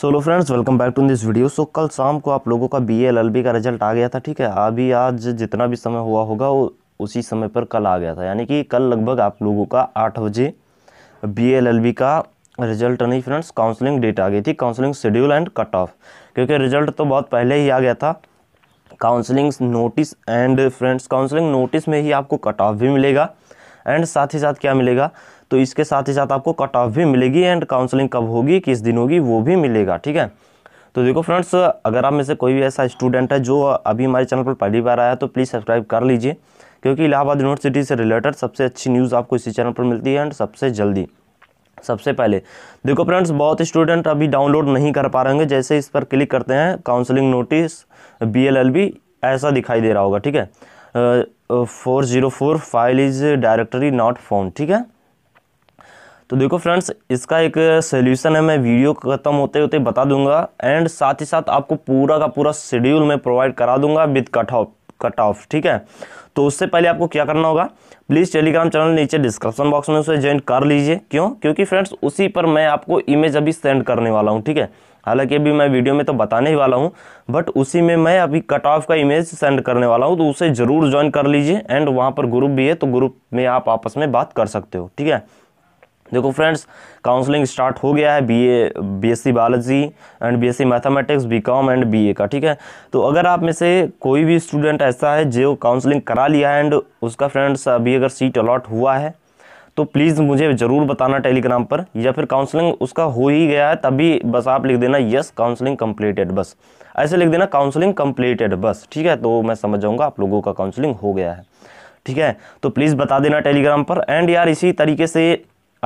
solo friends welcome back to this video so कल शाम को आप लोगों का बी एल एल बी का रिजल्ट आ गया था ठीक है अभी आज जितना भी समय हुआ होगा वो उसी समय पर कल आ गया था यानी कि कल लगभग आप लोगों का आठ बजे बी एल एल बी का रिजल्ट नहीं फ्रेंड्स काउंसलिंग डेट आ गई थी counselling schedule and cut off क्योंकि रिजल्ट तो बहुत पहले ही आ गया था counselling notice and friends counselling notice में ही आपको कट ऑफ भी मिलेगा एंड साथ ही साथ क्या मिलेगा तो इसके साथ ही साथ आपको कट ऑफ भी मिलेगी एंड काउंसलिंग कब होगी किस दिन होगी वो भी मिलेगा ठीक है तो देखो फ्रेंड्स अगर आप में से कोई भी ऐसा स्टूडेंट है जो अभी हमारे चैनल पर पहली बार आया तो प्लीज़ सब्सक्राइब कर लीजिए क्योंकि इलाहाबाद यूनिवर्सिटी से रिलेटेड सबसे अच्छी न्यूज़ आपको इसी चैनल पर मिलती है एंड सबसे जल्दी सबसे पहले देखो फ्रेंड्स बहुत स्टूडेंट अभी डाउनलोड नहीं कर पा रहे होंगे जैसे इस पर क्लिक करते हैं काउंसलिंग नोटिस बी ऐसा दिखाई दे रहा होगा ठीक है four zero four file is directory not found ठीक है तो देखो फ्रेंड्स इसका एक सोल्यूशन है मैं वीडियो खत्म होते होते बता दूंगा एंड साथ ही साथ आपको पूरा का पूरा शेड्यूल मैं प्रोवाइड करा दूंगा with cut off cut off ठीक है तो उससे पहले आपको क्या करना होगा प्लीज़ टेलीग्राम चैनल नीचे डिस्क्रिप्शन बॉक्स में उसे ज्वाइन कर लीजिए क्यों क्योंकि फ्रेंड्स उसी पर मैं आपको इमेज अभी सेंड करने वाला हूँ ठीक है हालांकि अभी मैं वीडियो में तो बताने ही वाला हूँ बट उसी में मैं अभी कट ऑफ का इमेज सेंड करने वाला हूँ तो उसे ज़रूर ज्वाइन कर लीजिए एंड वहाँ पर ग्रुप भी है तो ग्रुप में आप आपस में बात कर सकते हो ठीक है देखो फ्रेंड्स काउंसलिंग स्टार्ट हो गया है BA BSc biology and BSc mathematics BCom and BA का ठीक है तो अगर आप में से कोई भी स्टूडेंट ऐसा है जो काउंसलिंग करा लिया है एंड उसका फ्रेंड्स अभी अगर सीट अलॉट हुआ है तो प्लीज़ मुझे ज़रूर बताना टेलीग्राम पर या फिर काउंसलिंग उसका हो ही गया है तभी बस आप लिख देना यस काउंसलिंग कंप्लीटेड बस ऐसे लिख देना काउंसलिंग कंप्लीटेड बस ठीक है तो मैं समझ जाऊँगा आप लोगों का काउंसलिंग हो गया है ठीक है तो प्लीज़ बता देना टेलीग्राम पर एंड यार इसी तरीके से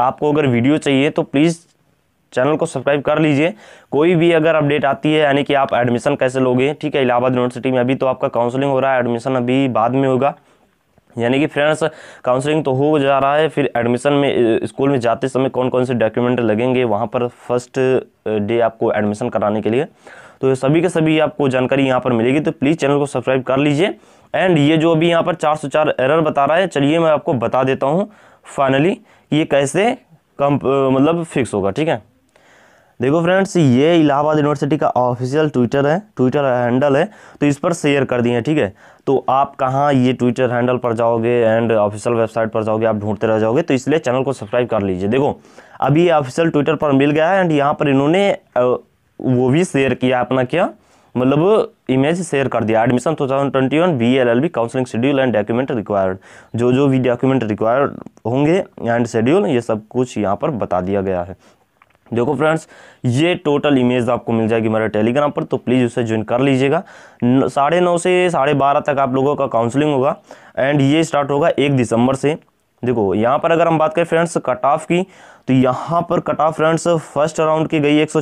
आपको अगर वीडियो चाहिए तो प्लीज़ चैनल को सब्सक्राइब कर लीजिए कोई भी अगर अपडेट आती है यानी कि आप एडमिशन कैसे लोगे ठीक है इलाहाबाद यूनिवर्सिटी में अभी तो आपका काउंसलिंग हो रहा है एडमिशन अभी बाद में होगा यानी कि फ्रेंड्स काउंसलिंग तो हो जा रहा है फिर एडमिशन में स्कूल में जाते समय कौन कौन से डॉक्यूमेंट लगेंगे वहाँ पर फर्स्ट डे आपको एडमिशन कराने के लिए तो सभी के सभी आपको जानकारी यहाँ पर मिलेगी तो प्लीज़ चैनल को सब्सक्राइब कर लीजिए एंड ये जो अभी यहाँ पर 404 एरर बता रहा है चलिए मैं आपको बता देता हूँ फाइनली ये कैसे कम मतलब फिक्स होगा ठीक है देखो फ्रेंड्स ये इलाहाबाद यूनिवर्सिटी का ऑफिशियल ट्विटर है ट्विटर हैंडल है तो इस पर शेयर कर दिए ठीक है तो आप कहाँ ये ट्विटर हैंडल पर जाओगे एंड ऑफिशियल वेबसाइट पर जाओगे आप ढूंढते रह जाओगे तो इसलिए चैनल को सब्सक्राइब कर लीजिए देखो अभी ये ऑफिशियल ट्विटर पर मिल गया है एंड यहाँ पर इन्होंने वो भी शेयर किया अपना क्या मतलब इमेज शेयर कर दिया admission two thousand twenty one B L L B counselling schedule and document required जो जो भी डॉक्यूमेंट रिक्वायर्ड होंगे एंड शेड्यूल ये सब कुछ यहाँ पर बता दिया गया है देखो फ्रेंड्स ये टोटल इमेज आपको मिल जाएगी हमारे टेलीग्राम पर तो प्लीज़ उसे ज्वाइन कर लीजिएगा साढ़े नौ से साढ़े बारह तक आप लोगों का काउंसलिंग होगा एंड ये स्टार्ट होगा एक दिसंबर से देखो यहाँ पर अगर हम बात करें फ्रेंड्स कट ऑफ की तो यहाँ पर cut off friends first round की गई एक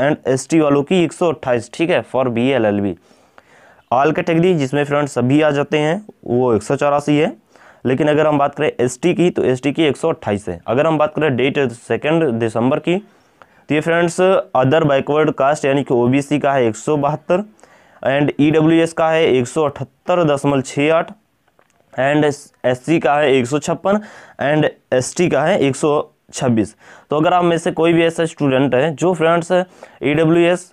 एंड एस वालों की एक ठीक है for B L L B all category जिसमें फ्रेंड्स सभी आ जाते हैं वो एक है लेकिन अगर हम बात करें एसटी की तो एसटी की एक है अगर हम बात करें डेट सेकेंड दिसंबर की तो ये फ्रेंड्स अदर बैकवर्ड कास्ट यानी कि ओ का है एक एंड ई e का है एक एंड सी का है एक एंड टी का है छब्बीस तो अगर आप में से कोई भी ऐसा स्टूडेंट है जो friends E W S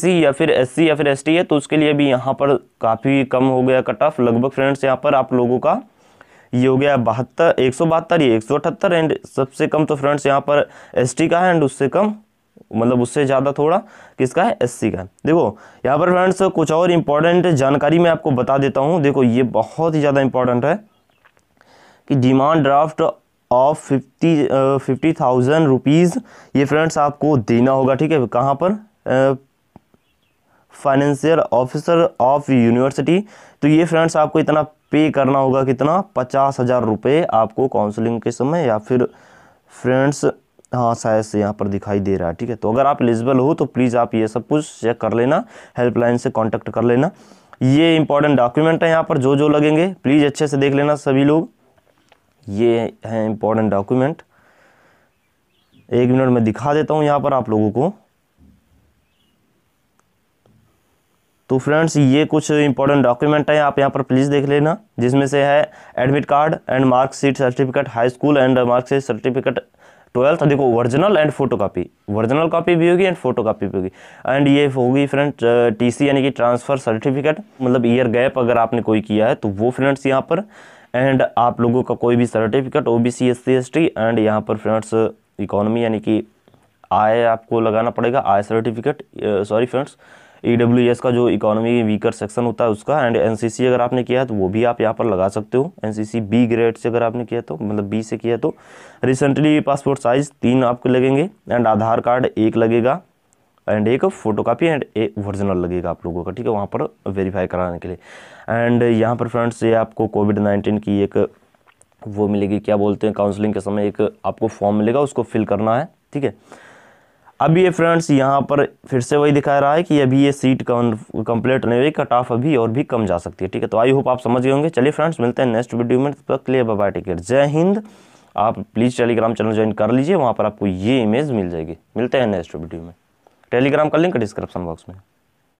C या फिर सी या फिर टी है तो उसके लिए भी यहाँ पर काफ़ी कम हो गया कट ऑफ लगभग फ्रेंड्स यहाँ पर आप लोगों का ये हो गया बहत्तर एक सौ बहत्तर ये एक सौ अठहत्तर एंड सबसे कम तो फ्रेंड्स यहाँ पर एस का है एंड उससे कम मतलब उससे ज़्यादा थोड़ा किसका है एस का देखो यहाँ पर फ्रेंड्स कुछ और इम्पोर्टेंट जानकारी मैं आपको बता देता हूँ देखो ये बहुत ही ज़्यादा इम्पोर्टेंट है कि demand draft of fifty fifty thousand rupees ये फ्रेंड्स आपको देना होगा ठीक है कहाँ पर फाइनेंशियल ऑफिसर ऑफ यूनिवर्सिटी तो ये फ्रेंड्स आपको इतना पे करना होगा कितना पचास हज़ार रुपये आपको काउंसलिंग के समय या फिर फ्रेंड्स हाँ शायद से यहाँ पर दिखाई दे रहा है ठीक है तो अगर आप एलिजिबल हो तो प्लीज़ आप ये सब कुछ चेक कर लेना हेल्पलाइन से कांटेक्ट कर लेना ये इंपॉर्टेंट डॉक्यूमेंट है यहाँ पर जो जो लगेंगे प्लीज़ अच्छे से देख लेना सभी लोग ये हैं इंपॉर्टेंट डॉक्यूमेंट एक मिनट में दिखा देता हूँ यहाँ पर आप लोगों को तो फ्रेंड्स ये कुछ इंपॉर्टेंट डॉक्यूमेंट हैं आप यहाँ पर प्लीज़ देख लेना जिसमें से है admit card and marksheet certificate high school and marksheet certificate twelfth देखो original and photocopy original copy भी होगी एंड फोटो कापी भी होगी एंड ये होगी फ्रेंड टीसी यानी कि ट्रांसफ़र सर्टिफिकेट मतलब ईयर गैप अगर आपने कोई किया है तो वो फ्रेंड्स यहाँ पर एंड आप लोगों का कोई भी certificate O B C S C S T and यहाँ पर फ्रेंड्स इकोनॉमी यानी कि आय आपको लगाना पड़ेगा आय सर्टिफिकेट सॉरी फ्रेंड्स ई का जो इकोनॉमी वीकर सेक्शन होता है उसका एंड एन अगर आपने किया है तो वो भी आप यहाँ पर लगा सकते हो एन बी ग्रेड से अगर आपने किया तो मतलब बी से किया तो रिसेंटली पासपोर्ट साइज़ तीन आपके लगेंगे एंड आधार कार्ड एक लगेगा एंड एक फोटो कापी एंड एक ओरिजिनल लगेगा आप लोगों का ठीक है वहाँ पर वेरीफाई कराने के लिए एंड यहाँ पर फ्रेंड्स ये आपको कोविड नाइन्टीन की एक वो मिलेगी क्या बोलते हैं काउंसलिंग के समय एक आपको फॉर्म मिलेगा उसको फिल करना है ठीक है अब ये फ्रेंड्स यहाँ पर फिर से वही दिखा रहा है कि अभी ये सीट कंप्लीट नहीं हुई कट ऑफ अभी और भी कम जा सकती है ठीक है तो आई होप आप समझ गए होंगे चलिए फ्रेंड्स मिलते हैं नेक्स्ट वीडियो में तब तक लिए बाबा टिकट जय हिंद आप प्लीज़ टेलीग्राम चैनल ज्वाइन कर लीजिए वहाँ पर आपको ये इमेज मिल जाएगी मिलते हैं नेक्स्ट वीडियो में टेलीग्राम का लिंक डिस्क्रिप्शन बॉक्स में